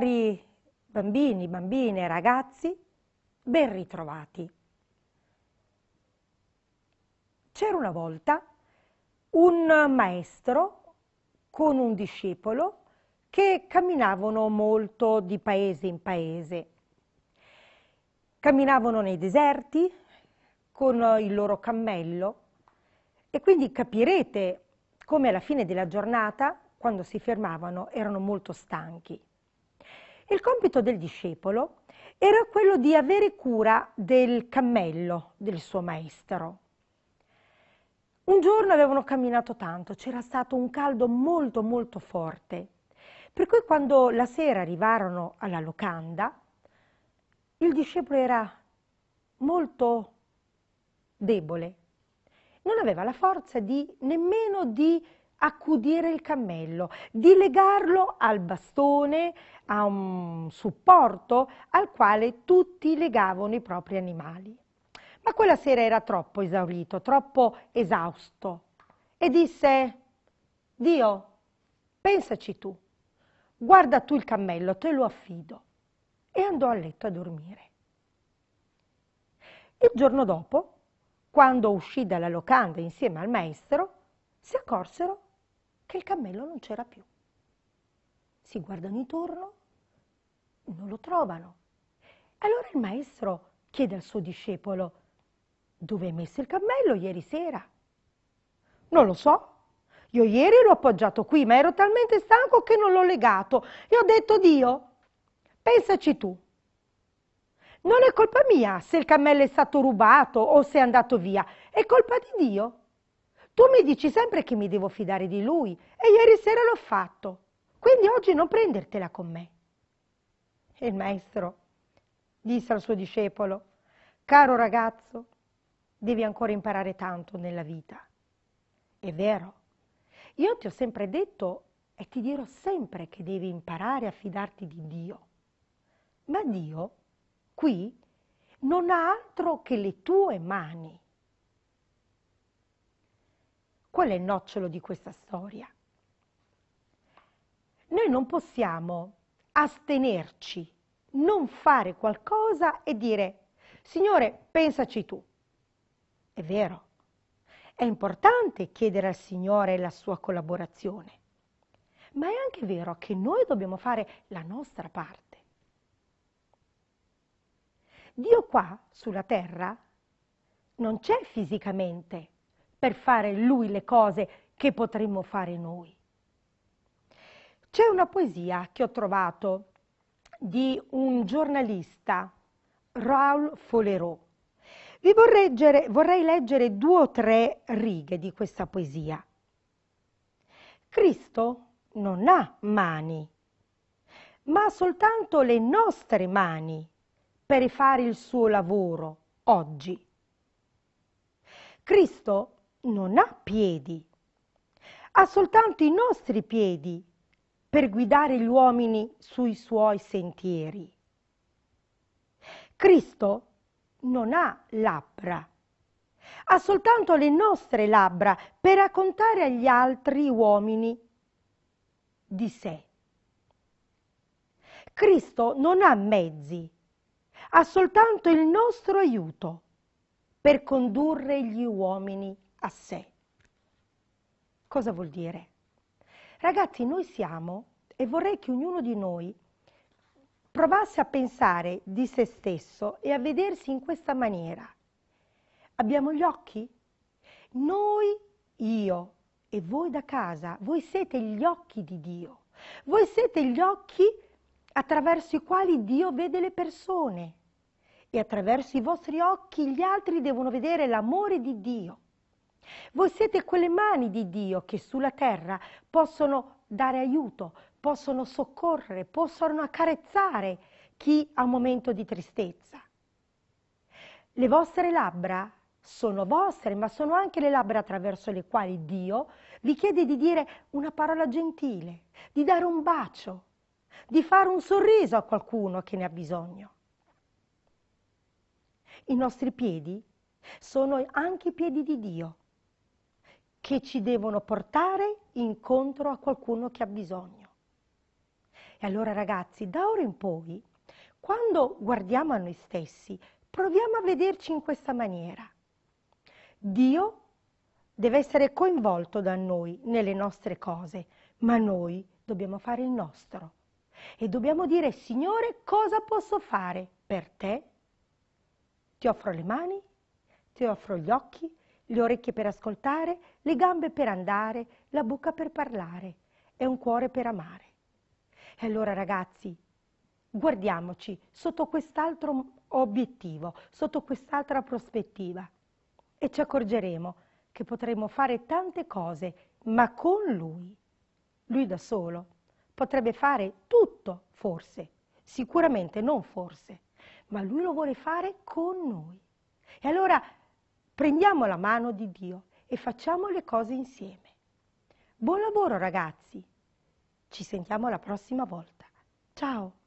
Cari bambini, bambine, ragazzi, ben ritrovati. C'era una volta un maestro con un discepolo che camminavano molto di paese in paese. Camminavano nei deserti con il loro cammello e quindi capirete come alla fine della giornata, quando si fermavano, erano molto stanchi. Il compito del discepolo era quello di avere cura del cammello del suo maestro. Un giorno avevano camminato tanto, c'era stato un caldo molto molto forte, per cui quando la sera arrivarono alla locanda, il discepolo era molto debole, non aveva la forza di, nemmeno di accudire il cammello, di legarlo al bastone, a un supporto al quale tutti legavano i propri animali. Ma quella sera era troppo esaurito, troppo esausto e disse, Dio, pensaci tu, guarda tu il cammello, te lo affido. E andò a letto a dormire. Il giorno dopo, quando uscì dalla locanda insieme al maestro, si accorsero che il cammello non c'era più. Si guardano intorno, non lo trovano. Allora il maestro chiede al suo discepolo, dove hai messo il cammello ieri sera? Non lo so. Io ieri l'ho appoggiato qui, ma ero talmente stanco che non l'ho legato. E ho detto, Dio, pensaci tu. Non è colpa mia se il cammello è stato rubato o se è andato via. È colpa di Dio tu mi dici sempre che mi devo fidare di lui e ieri sera l'ho fatto, quindi oggi non prendertela con me. il maestro disse al suo discepolo, caro ragazzo, devi ancora imparare tanto nella vita. È vero, io ti ho sempre detto e ti dirò sempre che devi imparare a fidarti di Dio. Ma Dio qui non ha altro che le tue mani. Qual è il nocciolo di questa storia? Noi non possiamo astenerci, non fare qualcosa e dire, Signore, pensaci tu. È vero, è importante chiedere al Signore la sua collaborazione, ma è anche vero che noi dobbiamo fare la nostra parte. Dio qua sulla terra non c'è fisicamente, per fare lui le cose che potremmo fare noi. C'è una poesia che ho trovato di un giornalista, Raoul Follerot. Vi vorrei leggere, vorrei leggere due o tre righe di questa poesia. Cristo non ha mani, ma ha soltanto le nostre mani per fare il suo lavoro oggi. Cristo non ha piedi, ha soltanto i nostri piedi per guidare gli uomini sui suoi sentieri. Cristo non ha labbra, ha soltanto le nostre labbra per raccontare agli altri uomini di sé. Cristo non ha mezzi, ha soltanto il nostro aiuto per condurre gli uomini a sé. Cosa vuol dire? Ragazzi, noi siamo, e vorrei che ognuno di noi provasse a pensare di se stesso e a vedersi in questa maniera. Abbiamo gli occhi? Noi, io e voi da casa, voi siete gli occhi di Dio. Voi siete gli occhi attraverso i quali Dio vede le persone e attraverso i vostri occhi gli altri devono vedere l'amore di Dio. Voi siete quelle mani di Dio che sulla terra possono dare aiuto, possono soccorrere, possono accarezzare chi ha un momento di tristezza. Le vostre labbra sono vostre, ma sono anche le labbra attraverso le quali Dio vi chiede di dire una parola gentile, di dare un bacio, di fare un sorriso a qualcuno che ne ha bisogno. I nostri piedi sono anche i piedi di Dio che ci devono portare incontro a qualcuno che ha bisogno. E allora ragazzi, da ora in poi, quando guardiamo a noi stessi, proviamo a vederci in questa maniera. Dio deve essere coinvolto da noi nelle nostre cose, ma noi dobbiamo fare il nostro. E dobbiamo dire, Signore, cosa posso fare per te? Ti offro le mani, ti offro gli occhi, le orecchie per ascoltare, le gambe per andare, la bocca per parlare e un cuore per amare. E allora ragazzi, guardiamoci sotto quest'altro obiettivo, sotto quest'altra prospettiva e ci accorgeremo che potremo fare tante cose, ma con lui, lui da solo, potrebbe fare tutto, forse, sicuramente non forse, ma lui lo vuole fare con noi. E allora Prendiamo la mano di Dio e facciamo le cose insieme. Buon lavoro ragazzi! Ci sentiamo la prossima volta. Ciao!